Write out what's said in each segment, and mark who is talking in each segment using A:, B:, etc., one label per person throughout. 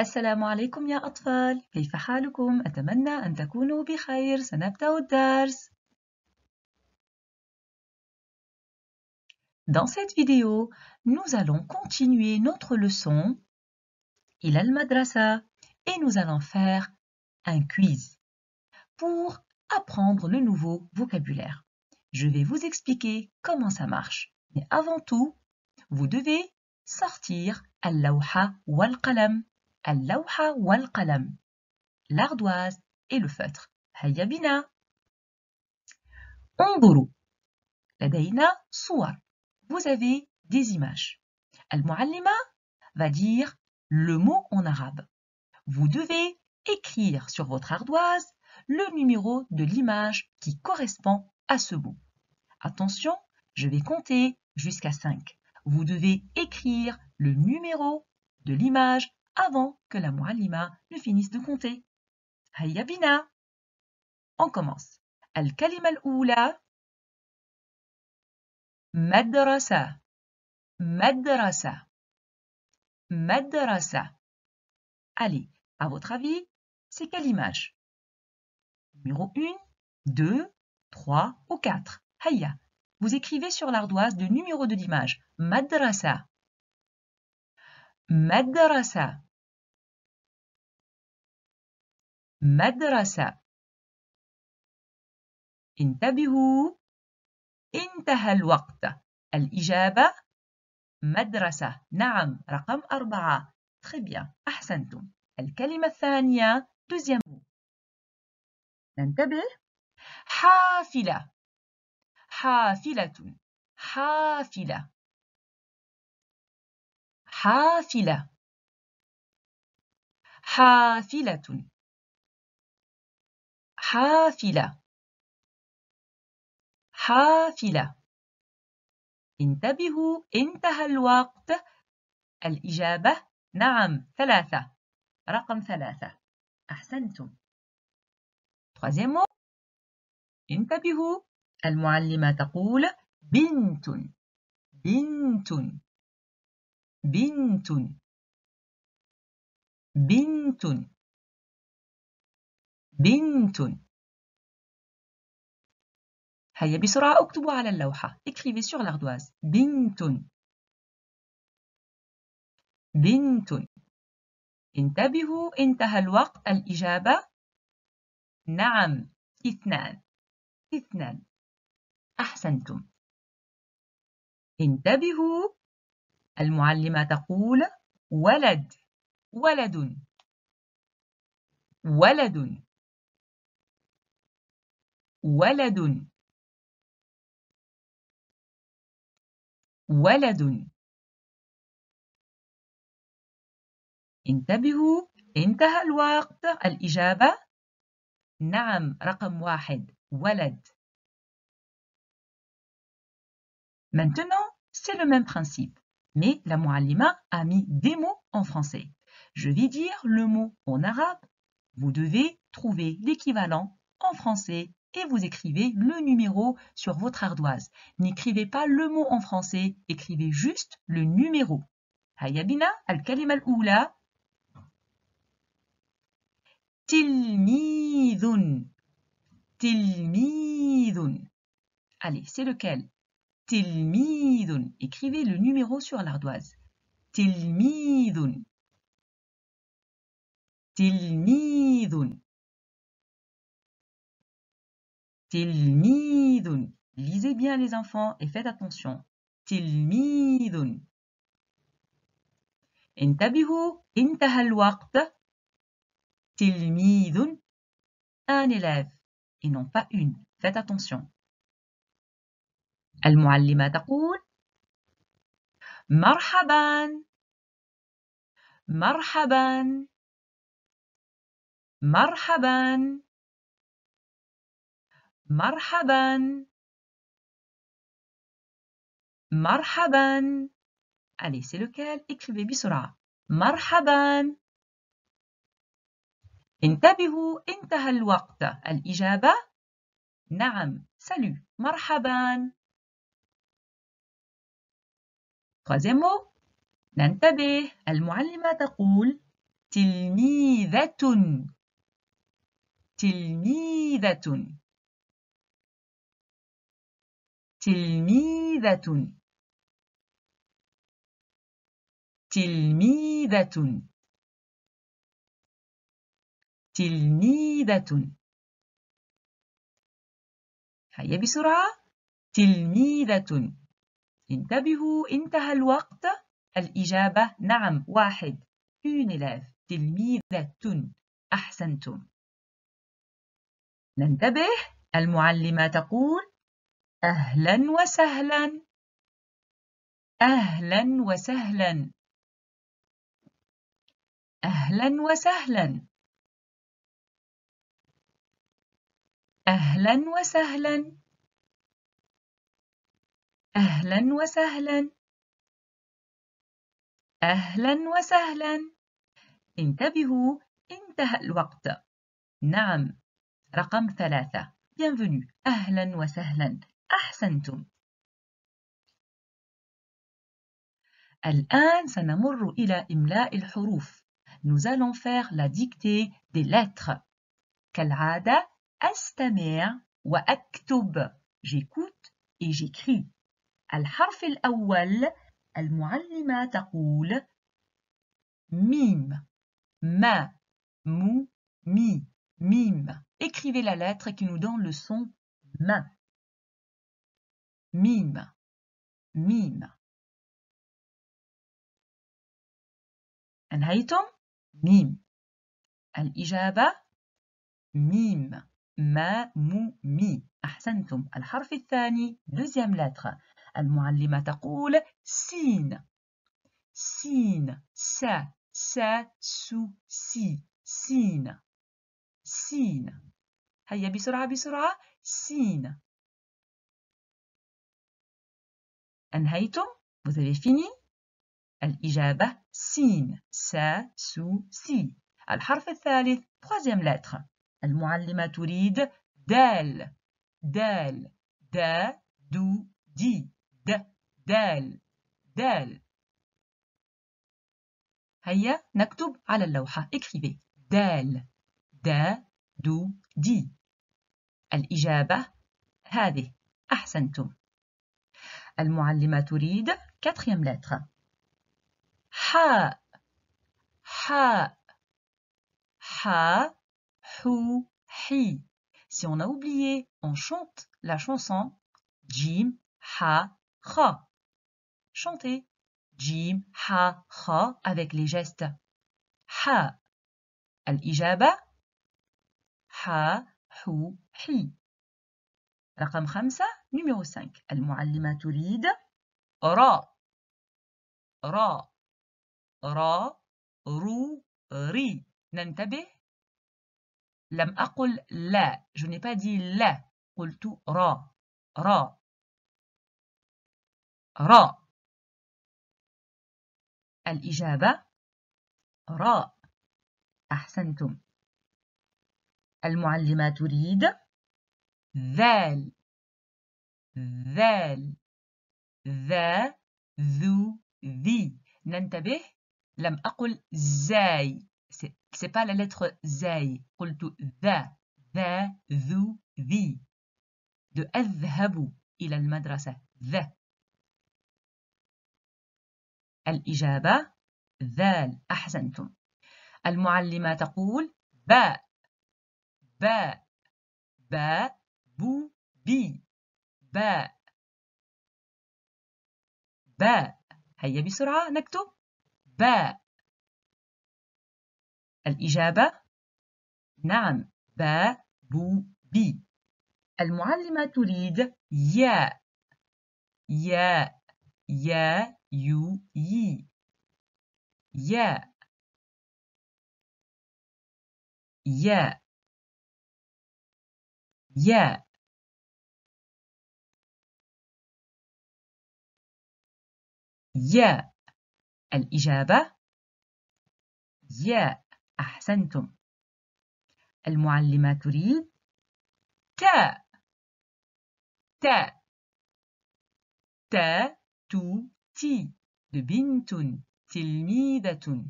A: السلام عليكم يا أطفال، كيف حالكم؟ أتمنى Dans cette vidéo, nous allons continuer notre leçon al madrasa et nous allons faire un quiz pour apprendre le nouveau vocabulaire. Je vais vous expliquer comment ça marche. Mais avant tout, vous devez sortir al-lawha wal-qalam wal والقلم l'ardoise et le feutre Hayabina. بنا انظروا لدينا vous avez des images المعلمة va dire le mot en arabe vous devez écrire sur votre ardoise le numéro de l'image qui correspond à ce mot. Attention, je vais compter jusqu'à 5. Vous devez écrire le numéro de l'image avant que la lima ne finisse de compter. Hayabina On commence. Al-Kalima al-Oula. Madrasa.
B: Madrasa. Madrasa.
A: Allez, à votre avis, c'est quelle image Numéro 1, 2, 3 ou 4. Haya. Vous écrivez sur l'ardoise le numéro de l'image. Madrasa. مدرسة
B: مدرسة
A: انتبهوا انتهى الوقت الإجابة مدرسة نعم رقم أربعة خبية أحسنتم الكلمة الثانية deuxième ننتبه حافلة حافلة حافلة
B: حافلة حافلة حافلة
A: حافلة انتبهوا انتهى الوقت الإجابة نعم ثلاثة رقم ثلاثة أحسنتم Troisième انتبهوا المعلمة تقول بنت
B: بنت بنت بنت بنت هيا بسرعة اكتبوا على اللوحة في سور لاردواز بنت بنت انتبهوا انتهى الوقت الإجابة نعم
A: اثنان اثنان أحسنتم انتبهوا المعلمة تقول ولد ولد ولد
B: ولد ولد
A: انتبهوا انتهى الوقت الإجابة نعم رقم واحد ولد Maintenant, c'est le même principe. Mais la Muallima a mis des mots en français. Je vais dire le mot en arabe. Vous devez trouver l'équivalent en français et vous écrivez le numéro sur votre ardoise. N'écrivez pas le mot en français, écrivez juste le numéro. Hayabina al-kalim al-oula. Tilmidun. Tilmidun. Allez, c'est lequel Tilmidun. Écrivez le numéro sur l'ardoise. Tilmidun.
B: Tilmidun.
A: Tilmidun. Lisez bien les enfants et faites attention. Tilmidun. انتبهوا intahalwakta, waqt? un élève et non pas une. Faites attention. المعلمة تقول مرحبا مرحبا
B: مرحبا
A: مرحبا مرحبا علي سلوكال اكتبي بسرعة مرحبا انتبهوا انتهى الوقت الإجابة نعم سلو مرحبا Troisièmement, ننتبه المعلمة تقول تلميذة تلميذة تلميذة
B: تلميذة تلميذة
A: هيا بسرعة تلميذة انتبهوا انتهى الوقت الإجابة نعم واحد une تلميذة أحسنتم ننتبه المعلمة تقول أهلا وسهلا أهلا وسهلا أهلا وسهلا أهلا وسهلا أهلا وسهلا أهلا وسهلا انتبهوا انتهى الوقت نعم رقم ثلاثة bienvenue أهلا وسهلا أحسنتم الآن سنمر إلى إملاء الحروف Nous allons faire la dictée des lettres. كالعادة أستمع وأكتب. J'écoute et j'écris. Al-Harfil Awal, Al-Muhalima ta'ul. Mim ma mu Mi. Écrivez la lettre qui nous donne
B: le son ma mim Mim. Al haiton
A: Mim Al-Ijaba Mim Ma mou, mi. Ahsantum. Al-Harfithani. Deuxième lettre. المعلمة تقول سين سين س س سو سي سين سين هيا بسرعة
B: بسرعة سين أنهيتم؟
A: Vous avez fini? الإجابة سين س سو سي الحرف الثالث troisième lettre المعلمة تريد دال دال دا دو دي دال دال هيا نكتب على اللوحة اكتبي دال دا دو دي الإجابة هذه أحسنتم المعلمة تريد كاتريام لتر حاء حاء حاء حو حي Si on a oublié, on chante la chanson Jim, Ha, chanter. جيم ح خ avec les gestes. ح الإجابة ح حو حي رقم خمسة نميرو سانك المعلمة تريد را را را رو ري ننتبه لم أقل لا je n'ai pas dit لا قلت را را را
B: الإجابة راء
A: أحسنتم المعلمة تريد ذال ذال ذا ذو ذي ننتبه لم أقل زاي سي با لا لتر زاي قلت ذا ذا ذو ذي de أذهب إلى المدرسة ذا الإجابة ذال أحسنتم المعلمة تقول باء باء باء
B: بو بي باء
A: باء هيا بسرعة نكتب باء الإجابة نعم باء بو بي المعلمة تريد ياء ياء يا يو يي يا
B: يا يا
A: يا الإجابة يا أحسنتم المعلمة تريد
B: تا تا تا تو تي بنت تلميذة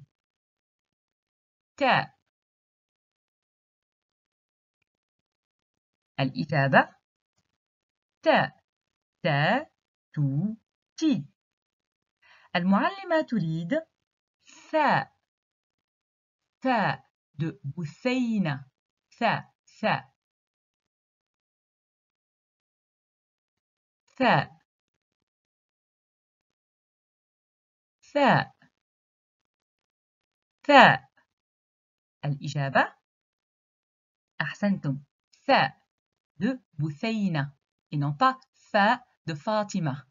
B: تاء الإثابة تاء تا تو تي
A: المعلمة تريد ثاء ثاء دو بثينة ثاء ثاء
B: ثاء ثاء ثاء
A: الإجابة أحسنتم ثاء de بثينة et non pas fa de فاطمة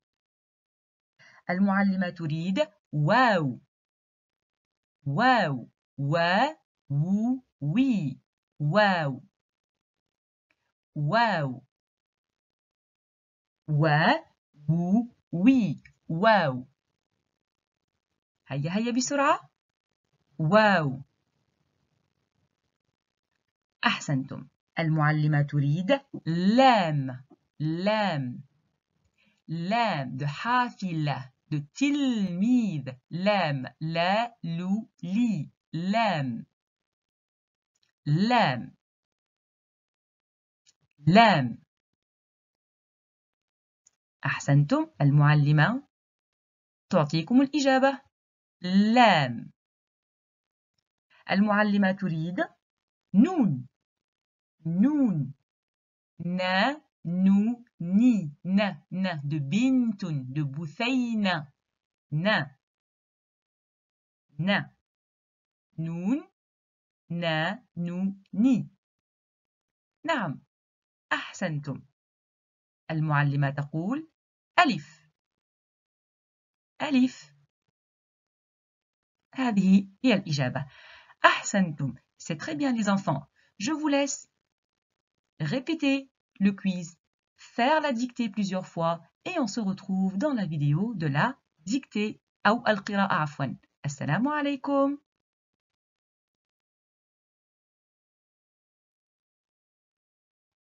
A: المعلمة تريد واو واو وا و وي واو واو وا و وي واو هيا هيا بسرعة واو أحسنتم المعلمة تريد لام لام لام دو حافلة دو تلميذ لام لا لو لي لام لام
B: لام أحسنتم المعلمة
A: تعطيكم الإجابة لام المعلمة تريد نون نون نا نو ني نا نا دو بنت دو بثينة نا نا نون
B: نا نو ني نعم
A: أحسنتم المعلمة تقول ألف ألف Ah, c'est très bien les enfants. Je vous laisse répéter le quiz, faire la dictée plusieurs fois et on se retrouve dans la vidéo de la dictée Assalamu alaikum.